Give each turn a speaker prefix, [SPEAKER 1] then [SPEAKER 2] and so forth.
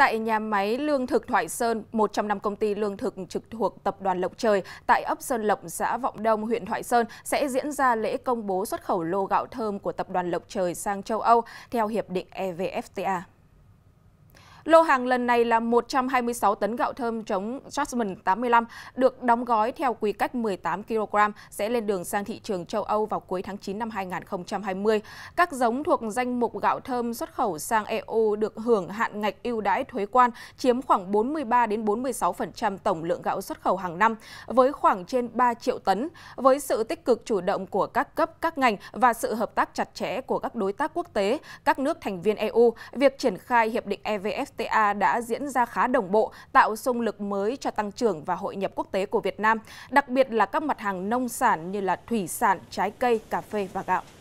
[SPEAKER 1] Tại nhà máy lương thực Thoại Sơn, một trong năm công ty lương thực trực thuộc tập đoàn Lộc Trời tại ấp Sơn Lộc, xã Vọng Đông, huyện Thoại Sơn sẽ diễn ra lễ công bố xuất khẩu lô gạo thơm của tập đoàn Lộc Trời sang châu Âu theo hiệp định EVFTA. Lô hàng lần này là 126 tấn gạo thơm chống Jasmine 85 được đóng gói theo quy cách 18 kg sẽ lên đường sang thị trường châu Âu vào cuối tháng 9 năm 2020. Các giống thuộc danh mục gạo thơm xuất khẩu sang EU được hưởng hạn ngạch ưu đãi thuế quan chiếm khoảng 43 đến 46% tổng lượng gạo xuất khẩu hàng năm với khoảng trên 3 triệu tấn. Với sự tích cực chủ động của các cấp, các ngành và sự hợp tác chặt chẽ của các đối tác quốc tế, các nước thành viên EU, việc triển khai hiệp định EVF fta đã diễn ra khá đồng bộ, tạo sung lực mới cho tăng trưởng và hội nhập quốc tế của Việt Nam, đặc biệt là các mặt hàng nông sản như là thủy sản, trái cây, cà phê và gạo.